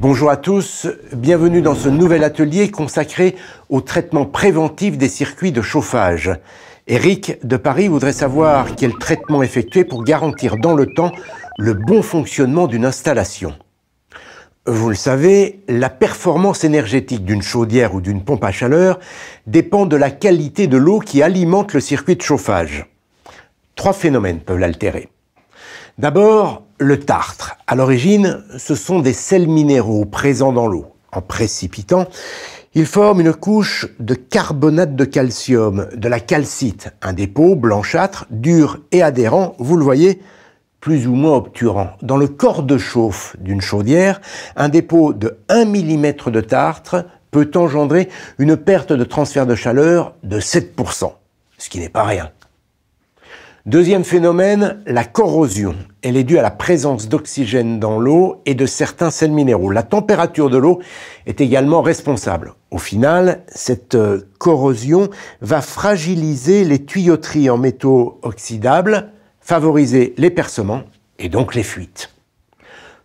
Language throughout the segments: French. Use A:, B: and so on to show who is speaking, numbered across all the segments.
A: Bonjour à tous, bienvenue dans ce nouvel atelier consacré au traitement préventif des circuits de chauffage. Eric de Paris voudrait savoir quel traitement effectuer pour garantir dans le temps le bon fonctionnement d'une installation. Vous le savez, la performance énergétique d'une chaudière ou d'une pompe à chaleur dépend de la qualité de l'eau qui alimente le circuit de chauffage. Trois phénomènes peuvent l'altérer. D'abord, le tartre. À l'origine, ce sont des sels minéraux présents dans l'eau. En précipitant, ils forment une couche de carbonate de calcium, de la calcite, un dépôt blanchâtre, dur et adhérent, vous le voyez, plus ou moins obturant. Dans le corps de chauffe d'une chaudière, un dépôt de 1 mm de tartre peut engendrer une perte de transfert de chaleur de 7%, ce qui n'est pas rien. Deuxième phénomène, la corrosion. Elle est due à la présence d'oxygène dans l'eau et de certains sels minéraux. La température de l'eau est également responsable. Au final, cette euh, corrosion va fragiliser les tuyauteries en métaux oxydables, favoriser les percements et donc les fuites.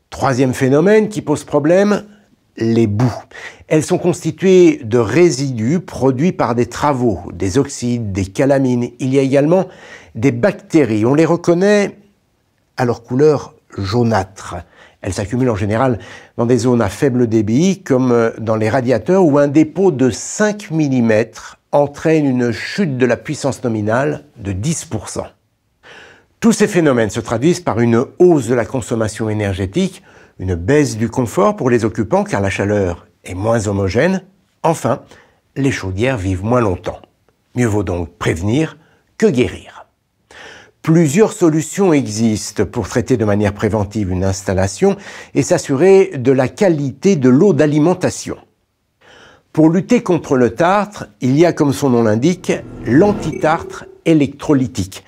A: Troisième phénomène qui pose problème, les boues. Elles sont constituées de résidus produits par des travaux, des oxydes, des calamines. Il y a également des bactéries. On les reconnaît à leur couleur jaunâtre. Elles s'accumulent en général dans des zones à faible débit, comme euh, dans les radiateurs, où un dépôt de 5 mm entraîne une chute de la puissance nominale de 10%. Tous ces phénomènes se traduisent par une hausse de la consommation énergétique, une baisse du confort pour les occupants car la chaleur est moins homogène. Enfin, les chaudières vivent moins longtemps. Mieux vaut donc prévenir que guérir. Plusieurs solutions existent pour traiter de manière préventive une installation et s'assurer de la qualité de l'eau d'alimentation. Pour lutter contre le tartre, il y a, comme son nom l'indique, l'antitartre électrolytique.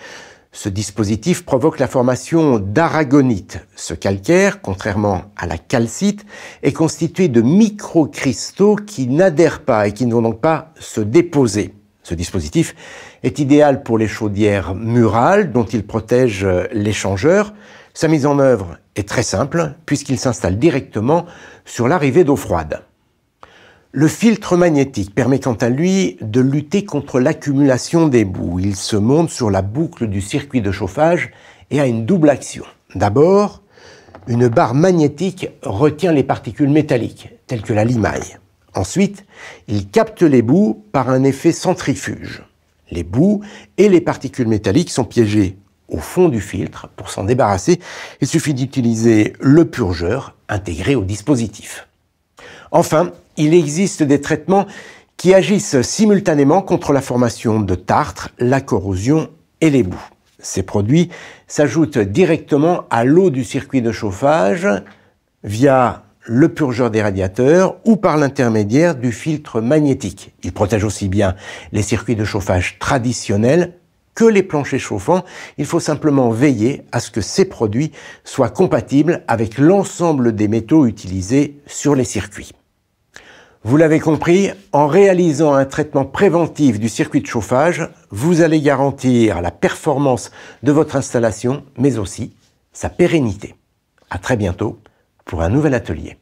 A: Ce dispositif provoque la formation d'aragonite. Ce calcaire, contrairement à la calcite, est constitué de microcristaux qui n'adhèrent pas et qui ne vont donc pas se déposer. Ce dispositif est idéal pour les chaudières murales dont il protège l'échangeur. Sa mise en œuvre est très simple puisqu'il s'installe directement sur l'arrivée d'eau froide. Le filtre magnétique permet quant à lui de lutter contre l'accumulation des boues. Il se monte sur la boucle du circuit de chauffage et a une double action. D'abord, une barre magnétique retient les particules métalliques, telles que la limaille. Ensuite, il capte les boues par un effet centrifuge. Les boues et les particules métalliques sont piégées au fond du filtre. Pour s'en débarrasser, il suffit d'utiliser le purgeur intégré au dispositif. Enfin, il existe des traitements qui agissent simultanément contre la formation de tartre, la corrosion et les boues. Ces produits s'ajoutent directement à l'eau du circuit de chauffage via le purgeur des radiateurs ou par l'intermédiaire du filtre magnétique. Ils protègent aussi bien les circuits de chauffage traditionnels que les planchers chauffants. Il faut simplement veiller à ce que ces produits soient compatibles avec l'ensemble des métaux utilisés sur les circuits. Vous l'avez compris, en réalisant un traitement préventif du circuit de chauffage, vous allez garantir la performance de votre installation, mais aussi sa pérennité. À très bientôt pour un nouvel atelier.